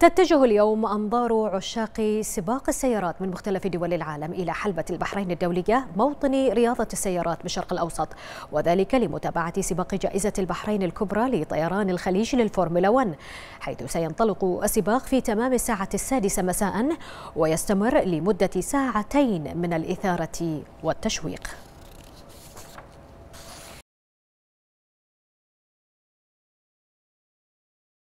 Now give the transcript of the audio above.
تتجه اليوم أنظار عشاق سباق السيارات من مختلف دول العالم إلى حلبة البحرين الدولية موطن رياضة السيارات بالشرق الأوسط وذلك لمتابعة سباق جائزة البحرين الكبرى لطيران الخليج للفورمولا 1 حيث سينطلق السباق في تمام الساعة السادسة مساء ويستمر لمدة ساعتين من الإثارة والتشويق